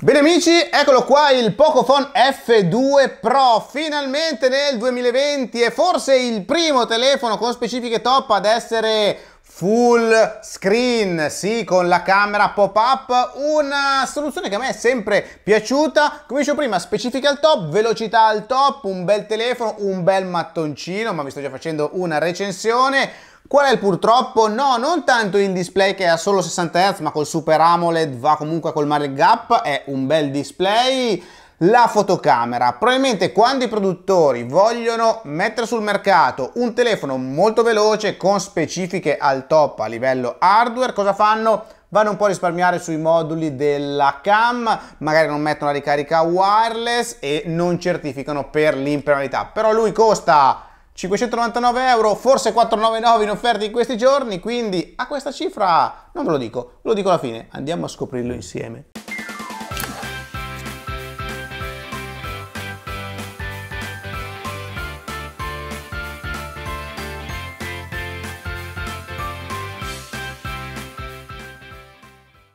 Bene amici, eccolo qua il Pocophone F2 Pro, finalmente nel 2020 è forse il primo telefono con specifiche top ad essere full screen, sì, con la camera pop-up, una soluzione che a me è sempre piaciuta, come dicevo prima, specifiche al top, velocità al top, un bel telefono, un bel mattoncino, ma vi sto già facendo una recensione, Qual è il purtroppo? No, non tanto il display che è a solo 60 Hz, ma col Super AMOLED va comunque a colmare il gap, è un bel display. La fotocamera. Probabilmente quando i produttori vogliono mettere sul mercato un telefono molto veloce con specifiche al top a livello hardware, cosa fanno? vanno un po' a risparmiare sui moduli della cam, magari non mettono la ricarica wireless e non certificano per l'impermeabilità. Però lui costa 599 euro, forse 499 in offerta in questi giorni, quindi a questa cifra non ve lo dico, ve lo dico alla fine, andiamo a scoprirlo insieme.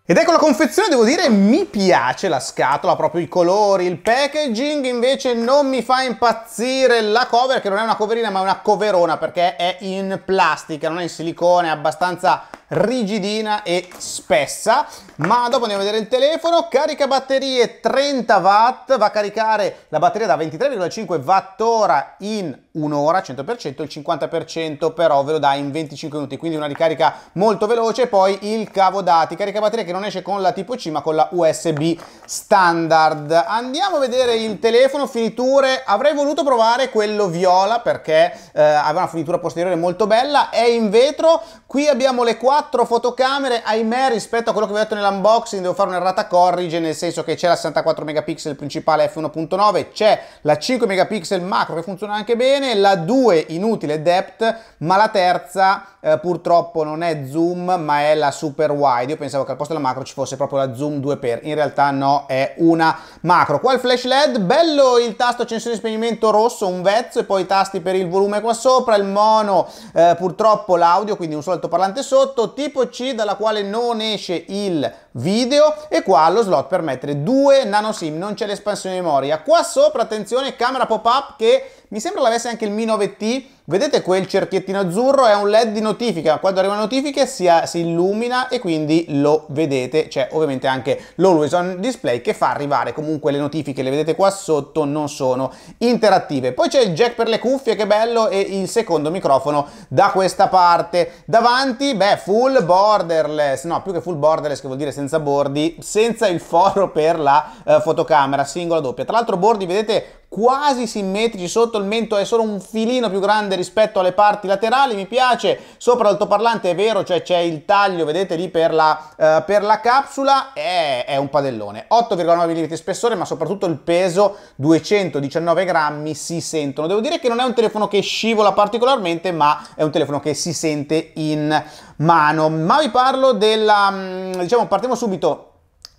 Ed ecco la confezione, devo dire, mi piace la scatola, proprio i colori, il packaging invece non mi fa impazzire la cover, che non è una coverina ma è una coverona perché è in plastica, non è in silicone, è abbastanza rigidina e spessa ma dopo andiamo a vedere il telefono carica batterie 30 watt va a caricare la batteria da 23,5 watt ora in un'ora 100% il 50% però ve lo dà in 25 minuti quindi una ricarica molto veloce poi il cavo dati carica batteria che non esce con la tipo C ma con la USB standard andiamo a vedere il telefono finiture avrei voluto provare quello viola perché eh, aveva una finitura posteriore molto bella è in vetro qui abbiamo le quattro quattro fotocamere, ahimè rispetto a quello che vi ho detto nell'unboxing devo fare un'errata corrige nel senso che c'è la 64 megapixel principale f1.9, c'è la 5 megapixel macro che funziona anche bene, la 2 inutile depth, ma la terza eh, purtroppo non è zoom ma è la super wide, io pensavo che al posto della macro ci fosse proprio la zoom 2x, in realtà no è una macro. Qua il flash led, bello il tasto accensione e spegnimento rosso, un vezzo e poi i tasti per il volume qua sopra, il mono eh, purtroppo l'audio quindi un solito parlante sotto, tipo C dalla quale non esce il video e qua lo slot per mettere due nano sim, non c'è l'espansione memoria. Qua sopra, attenzione, camera pop-up che mi sembra l'avesse anche il Mi 9T, vedete quel cerchiettino azzurro è un led di notifica, quando arrivano notifiche si, si illumina e quindi lo vedete, c'è ovviamente anche l'always on display che fa arrivare comunque le notifiche, le vedete qua sotto, non sono interattive. Poi c'è il jack per le cuffie, che bello, e il secondo microfono da questa parte. Davanti, beh, full borderless, no, più che full borderless che vuol dire senza senza bordi, senza il foro per la eh, fotocamera singola doppia. Tra l'altro bordi, vedete, quasi simmetrici sotto il mento è solo un filino più grande rispetto alle parti laterali mi piace sopra l'altoparlante è vero cioè c'è il taglio vedete lì per la, eh, per la capsula è, è, un padellone 8,9 mm di spessore ma soprattutto il peso 219 grammi si sentono devo dire che non è un telefono che scivola particolarmente ma è un telefono che si sente in mano ma vi parlo della mm, diciamo partiamo subito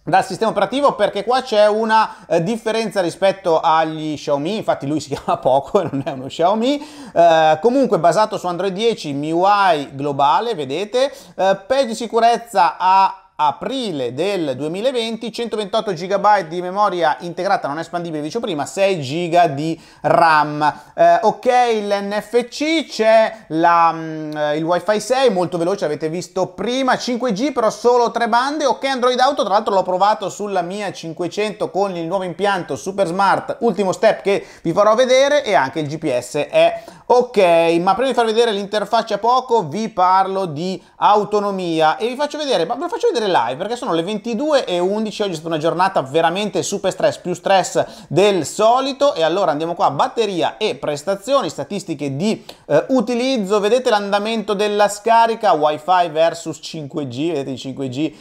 dal sistema operativo perché qua c'è una eh, differenza rispetto agli Xiaomi, infatti lui si chiama poco e non è uno Xiaomi, eh, comunque basato su Android 10, MIUI globale, vedete, eh, page di sicurezza a aprile del 2020, 128 GB di memoria integrata non espandibile, dicevo prima, 6 GB di RAM. Eh, ok, l'NFC c'è la, mh, mm, eh, il WiFi 6, molto veloce, avete visto prima, 5G però solo tre bande, ok Android Auto, tra l'altro l'ho provato sulla mia 500 con il nuovo impianto Super Smart, ultimo step che vi farò vedere e anche il GPS è Ok, ma prima di far vedere l'interfaccia poco vi parlo di autonomia e vi faccio vedere, ma ve lo faccio vedere live perché sono le 22.11, oggi è stata una giornata veramente super stress, più stress del solito e allora andiamo qua, batteria e prestazioni, statistiche di eh, utilizzo, vedete l'andamento della scarica, wifi versus 5G, vedete il 5G eh,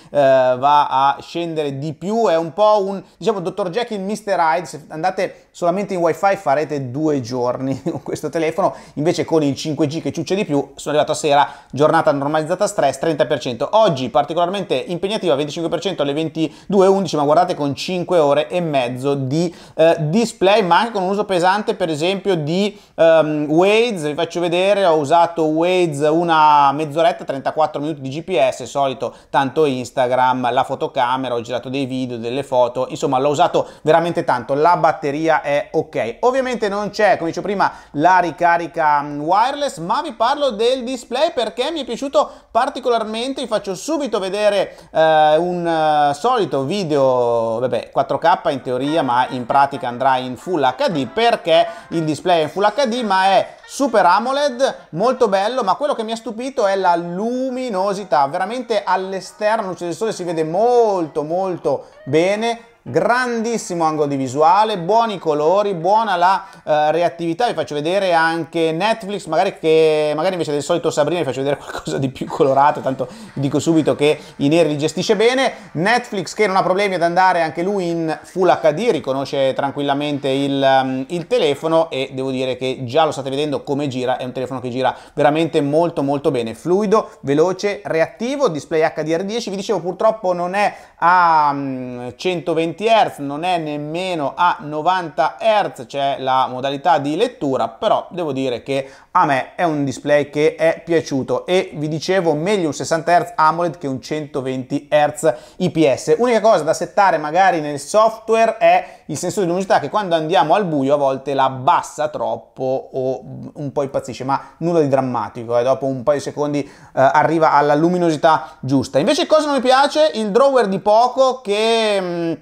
va a scendere di più, è un po' un, diciamo, dottor Jekyll, Mr. Hyde, se andate solamente in wifi farete due giorni con questo telefono, invece con il 5G che ciuccia di più sono arrivato a sera, giornata normalizzata stress 30%, oggi particolarmente impegnativa 25% alle 22.11 ma guardate con 5 ore e mezzo di eh, display ma anche con un uso pesante per esempio di um, Waze, vi faccio vedere, ho usato Waze una mezz'oretta, 34 minuti di GPS, solito tanto Instagram, la fotocamera, ho girato dei video, delle foto, insomma l'ho usato veramente tanto, la batteria è ok. Ovviamente non c'è, come dicevo prima, la ricarica mm, wireless, ma vi parlo del display perché mi è piaciuto particolarmente, vi faccio subito vedere eh, un eh, solito video, vabbè, 4K in teoria, ma in pratica andrà in Full HD perché il display è in Full HD, ma è Super AMOLED, molto bello, ma quello che mi ha stupito è la luminosità, veramente all'esterno luce del sole si vede molto molto bene, grandissimo angolo di visuale, buoni colori, buona la uh, reattività, vi faccio vedere anche Netflix, magari, che, magari invece del solito Sabrina vi faccio vedere qualcosa di più colorato, tanto vi dico subito che i neri li gestisce bene, Netflix che non ha problemi ad andare anche lui in Full HD, riconosce tranquillamente il, um, il telefono e devo dire che già lo state vedendo come gira, è un telefono che gira veramente molto molto bene, fluido, veloce, reattivo, display HDR10, vi dicevo purtroppo non è a um, mm, 120 120 Hz, non è nemmeno a 90 Hz, c'è la modalità di lettura, però devo dire che a me è un display che è piaciuto e vi dicevo meglio un 60 Hz AMOLED che un 120 Hz IPS. Unica cosa da settare magari nel software è il sensore di luminosità che quando andiamo al buio a volte la abbassa troppo o un po' impazzisce, ma nulla di drammatico, eh. dopo un paio di secondi eh, arriva alla luminosità giusta. Invece cosa non mi piace? Il drawer di poco che... Mh, mm,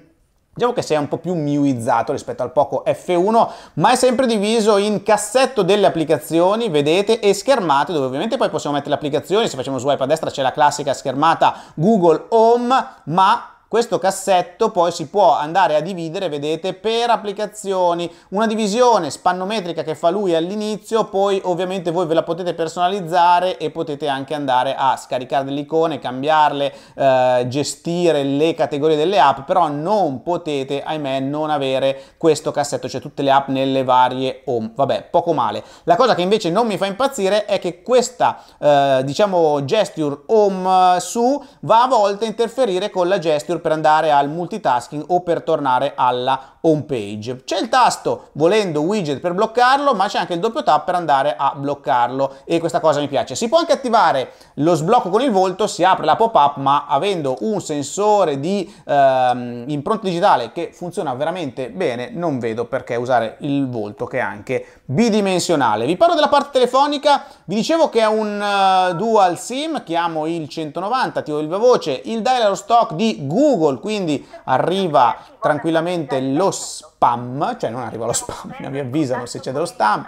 Diciamo che sei un po' più miuizzato rispetto al poco F1, ma è sempre diviso in cassetto delle applicazioni, vedete, e schermate, dove ovviamente poi possiamo mettere le applicazioni, se facciamo swipe a destra c'è la classica schermata Google Home, ma questo cassetto poi si può andare a dividere, vedete, per applicazioni. Una divisione spannometrica che fa lui all'inizio, poi ovviamente voi ve la potete personalizzare e potete anche andare a scaricare delle icone, cambiarle, eh, gestire le categorie delle app, però non potete, ahimè, non avere questo cassetto, cioè tutte le app nelle varie home. Vabbè, poco male. La cosa che invece non mi fa impazzire è che questa, eh, diciamo, gesture home eh, su va a volte a interferire con la gesture per andare al multitasking o per tornare alla home page. C'è il tasto volendo widget per bloccarlo, ma c'è anche il doppio tap per andare a bloccarlo e questa cosa mi piace. Si può anche attivare lo sblocco con il volto, si apre la pop-up, ma avendo un sensore di ehm, impronta digitale che funziona veramente bene, non vedo perché usare il volto che è anche bidimensionale. Vi parlo della parte telefonica, vi dicevo che è un uh, dual SIM, chiamo il 190, attivo il voce, il dialer stock di Google, quindi arriva tranquillamente lo spam, cioè non arriva lo spam, mi avvisano se c'è dello spam.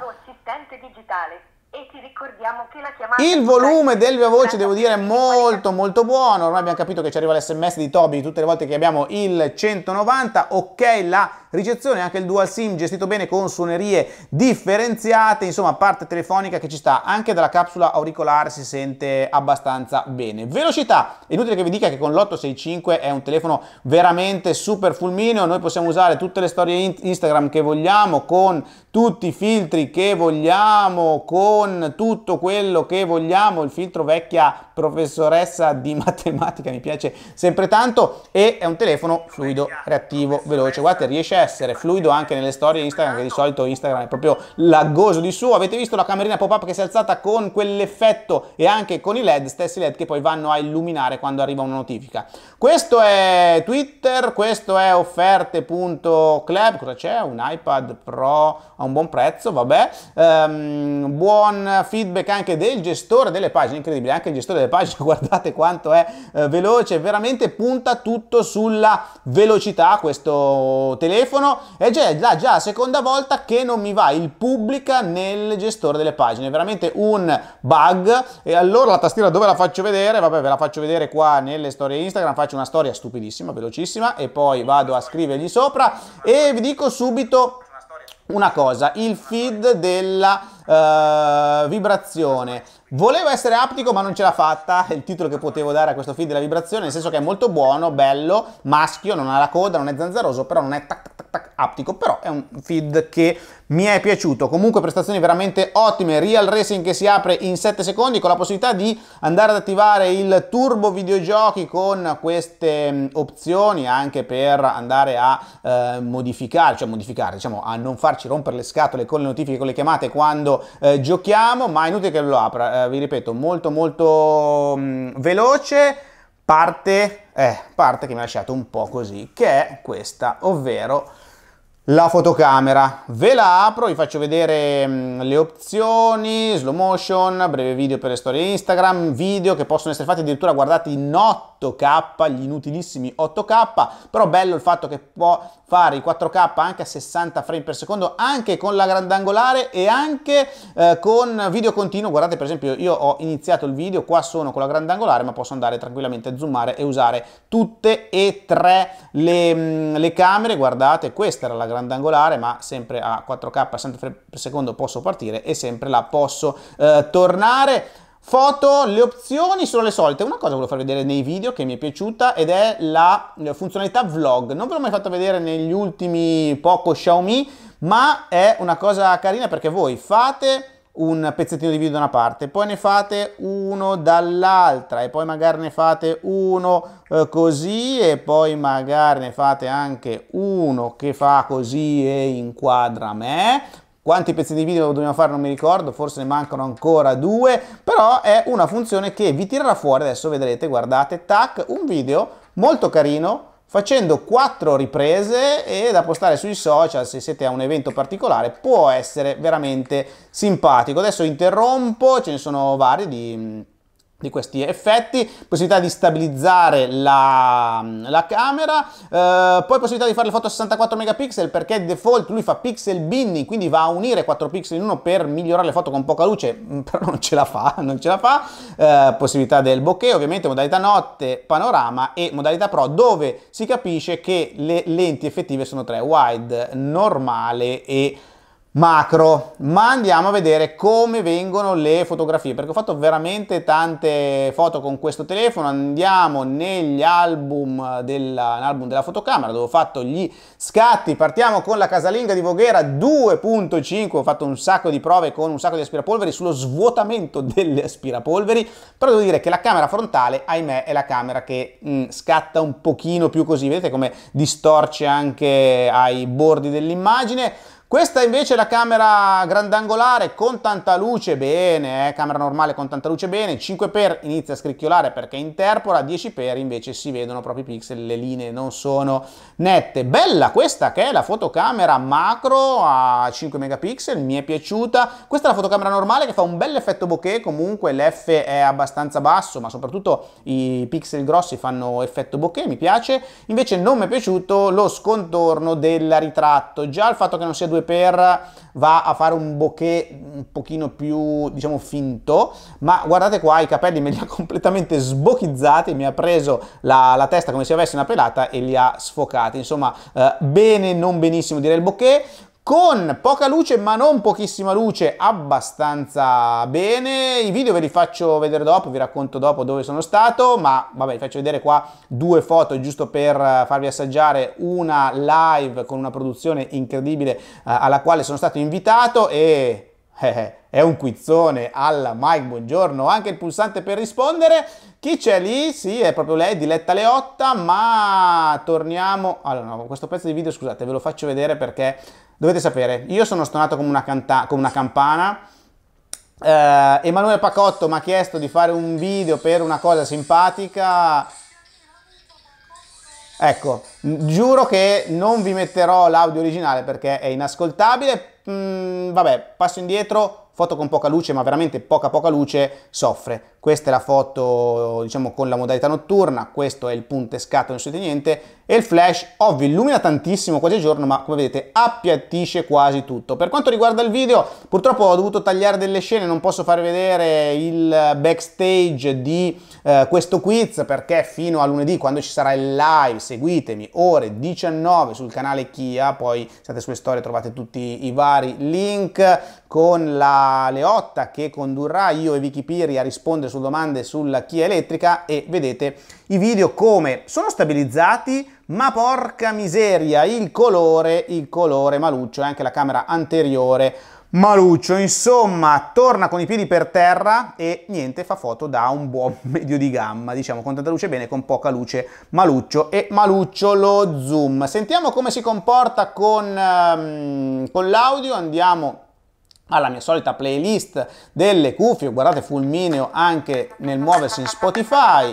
Il volume del mio voce devo dire è molto molto buono, ormai abbiamo capito che ci arriva l'sms di Toby tutte le volte che abbiamo il 190, ok la ricezione, anche il dual sim gestito bene con suonerie differenziate, insomma parte telefonica che ci sta, anche dalla capsula auricolare si sente abbastanza bene. Velocità, inutile che vi dica che con l'865 è un telefono veramente super fulmineo, noi possiamo usare tutte le storie Instagram che vogliamo, con tutti i filtri che vogliamo, con tutto quello che vogliamo, il filtro vecchia professoressa di matematica mi piace sempre tanto e è un telefono fluido, reattivo, veloce, guardate riesce a essere fluido anche nelle storie Instagram, che di solito Instagram è proprio laggoso di suo. Avete visto la camerina pop-up che si è alzata con quell'effetto e anche con i LED, stessi LED che poi vanno a illuminare quando arriva una notifica. Questo è Twitter, questo è offerte.club, cosa c'è? Un iPad Pro a un buon prezzo, vabbè. Um, buon feedback anche del gestore delle pagine, incredibile, anche il gestore delle pagine, guardate quanto è eh, veloce, veramente punta tutto sulla velocità questo telefono telefono e già è già la seconda volta che non mi va il pubblica nel gestore delle pagine, veramente un bug e allora la tastiera dove la faccio vedere? Vabbè ve la faccio vedere qua nelle storie Instagram, faccio una storia stupidissima, velocissima e poi vado a scrivergli sopra e vi dico subito una cosa, il feed della uh, vibrazione. Volevo essere aptico ma non ce l'ha fatta, è il titolo che potevo dare a questo feed della vibrazione, nel senso che è molto buono, bello, maschio, non ha la coda, non è zanzaroso, però non è tac tac tac, aptico, però è un feed che mi è piaciuto. Comunque prestazioni veramente ottime, Real Racing che si apre in 7 secondi con la possibilità di andare ad attivare il turbo videogiochi con queste mm, opzioni anche per andare a eh, modificare, cioè modificare, diciamo a non farci rompere le scatole con le notifiche, con le chiamate quando eh, giochiamo, ma è inutile che lo apra, eh, vi ripeto, molto molto mh, mm, veloce parte, eh, parte che mi ha lasciato un po' così, che è questa, ovvero la fotocamera. Ve la apro, vi faccio vedere mm, le opzioni, slow motion, breve video per le storie Instagram, video che possono essere fatti addirittura guardati in 8K, gli inutilissimi 8K, però bello il fatto che può fare i 4K anche a 60 frame per secondo, anche con la grandangolare e anche eh, con video continuo. Guardate per esempio io ho iniziato il video, qua sono con la grandangolare, ma posso andare tranquillamente a zoomare e usare tutte e tre le, mm, le camere. Guardate, questa era la grandangolare grandangolare, ma sempre a 4K 60 frame per secondo posso partire e sempre la posso eh, tornare. Foto, le opzioni sono le solite. Una cosa volevo far vedere nei video che mi è piaciuta ed è la eh, funzionalità vlog. Non ve l'ho mai fatto vedere negli ultimi poco Xiaomi, ma è una cosa carina perché voi fate un pezzettino di video da una parte, poi ne fate uno dall'altra e poi magari ne fate uno eh, così e poi magari ne fate anche uno che fa così e inquadra me. Quanti pezzi di video dobbiamo fare non mi ricordo, forse ne mancano ancora due, però è una funzione che vi tirerà fuori, adesso vedrete, guardate, tac, un video molto carino, facendo quattro riprese e da postare sui social se siete a un evento particolare può essere veramente simpatico. Adesso interrompo, ce ne sono vari di di questi effetti, possibilità di stabilizzare la, la camera, eh, poi possibilità di fare le foto a 64 megapixel perché default lui fa pixel binning, quindi va a unire 4 pixel in uno per migliorare le foto con poca luce, però non ce la fa, non ce la fa, eh, possibilità del bokeh, ovviamente modalità notte, panorama e modalità pro dove si capisce che le lenti effettive sono tre, wide, normale e macro, ma andiamo a vedere come vengono le fotografie, perché ho fatto veramente tante foto con questo telefono, andiamo negli album della, della fotocamera dove ho fatto gli scatti, partiamo con la casalinga di Voghera 2.5, ho fatto un sacco di prove con un sacco di aspirapolveri sullo svuotamento delle aspirapolveri, però devo dire che la camera frontale, ahimè, è la camera che mh, mm, scatta un pochino più così, vedete come distorce anche ai bordi dell'immagine, questa invece è la camera grandangolare con tanta luce, bene, eh? camera normale con tanta luce, bene, 5x inizia a scricchiolare perché interpola, 10x invece si vedono proprio i pixel, le linee non sono nette. Bella questa che è la fotocamera macro a 5 megapixel, mi è piaciuta. Questa è la fotocamera normale che fa un bel effetto bokeh, comunque l'F è abbastanza basso, ma soprattutto i pixel grossi fanno effetto bokeh, mi piace. Invece non mi è piaciuto lo scontorno del ritratto, già il fatto che non sia 2 per va a fare un bokeh un pochino più, diciamo, finto, ma guardate qua, i capelli me li ha completamente sbochizzati, mi ha preso la, la testa come se avesse una pelata e li ha sfocati, insomma, eh, bene, non benissimo direi il bokeh, con poca luce ma non pochissima luce abbastanza bene i video ve li faccio vedere dopo vi racconto dopo dove sono stato ma vabbè vi faccio vedere qua due foto giusto per eh, farvi assaggiare una live con una produzione incredibile eh, alla quale sono stato invitato e eh, eh è un quizzone alla Mike buongiorno anche il pulsante per rispondere chi c'è lì? Sì, è proprio lei, Diletta Leotta, ma torniamo... Allora, no, questo pezzo di video, scusate, ve lo faccio vedere perché Dovete sapere, io sono stonato come una, canta- come una campana. Eh, Emanuele Pacotto mi ha chiesto di fare un video per una cosa simpatica. Ecco, giuro che non vi metterò l'audio originale perché è inascoltabile. Mm, vabbè, passo indietro foto con poca luce, ma veramente poca poca luce, soffre. Questa è la foto, diciamo, con la modalità notturna, questo è il punto scatto, non si vede niente, e il flash, ovvio, illumina tantissimo quasi a giorno, ma come vedete appiattisce quasi tutto. Per quanto riguarda il video, purtroppo ho dovuto tagliare delle scene, non posso far vedere il backstage di eh, questo quiz, perché fino a lunedì, quando ci sarà il live, seguitemi, ore 19 sul canale Kia, poi state sulle storie, trovate tutti i vari link con la Leotta che condurrà io e Vicky Piri a rispondere su domande sulla Chia elettrica e vedete i video come sono stabilizzati ma porca miseria il colore, il colore maluccio e anche la camera anteriore maluccio insomma torna con i piedi per terra e niente fa foto da un buon medio di gamma diciamo con tanta luce bene con poca luce maluccio e maluccio lo zoom sentiamo come si comporta con, um, con l'audio andiamo alla mia solita playlist delle cuffie, guardate fulmineo anche nel muoversi in Spotify.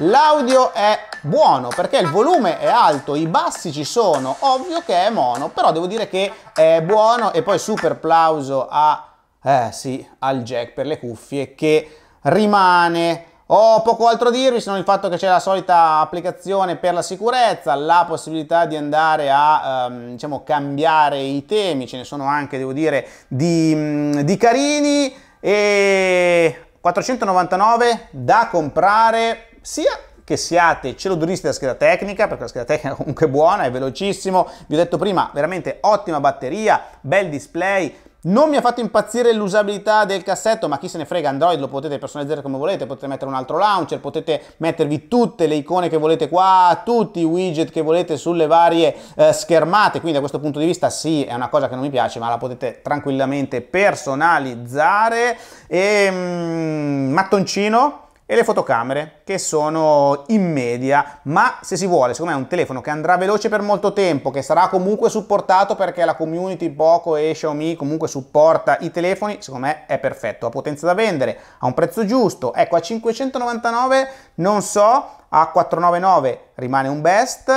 L'audio è buono perché il volume è alto, i bassi ci sono, ovvio che è mono, però devo dire che è buono e poi super applauso a, eh sì, al jack per le cuffie che rimane ho poco altro a dirvi se non il fatto che c'è la solita applicazione per la sicurezza, la possibilità di andare a ehm, diciamo, cambiare i temi, ce ne sono anche, devo dire, di, di carini e 499 da comprare sia che siate celoduristi della scheda tecnica, perché la scheda tecnica comunque è buona, è velocissimo, vi ho detto prima, veramente ottima batteria, bel display, non mi ha fatto impazzire l'usabilità del cassetto, ma chi se ne frega, Android lo potete personalizzare come volete, potete mettere un altro launcher, potete mettervi tutte le icone che volete qua, tutti i widget che volete sulle varie eh, schermate, quindi da questo punto di vista sì, è una cosa che non mi piace, ma la potete tranquillamente personalizzare. E, mm, mattoncino, e le fotocamere che sono in media, ma se si vuole, secondo me è un telefono che andrà veloce per molto tempo, che sarà comunque supportato perché la community Poco e Xiaomi comunque supporta i telefoni, secondo me è perfetto, ha potenza da vendere, a un prezzo giusto, ecco a 599 non so a 499 rimane un best.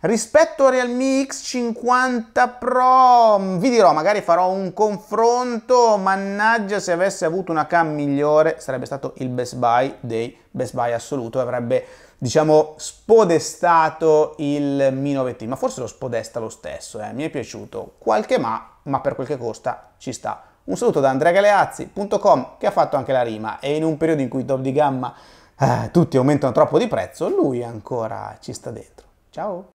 Rispetto al Realme X50 Pro, vi dirò, magari farò un confronto, mannaggia se avesse avuto una cam migliore sarebbe stato il best buy dei best buy assoluto, avrebbe diciamo spodestato il Mi 9T, ma forse lo spodesta lo stesso, eh. mi è piaciuto qualche ma, ma per quel che costa ci sta. Un saluto da andreagaleazzi.com che ha fatto anche la rima e in un periodo in cui top di gamma eh, tutti aumentano troppo di prezzo, lui ancora ci sta dentro. Ciao!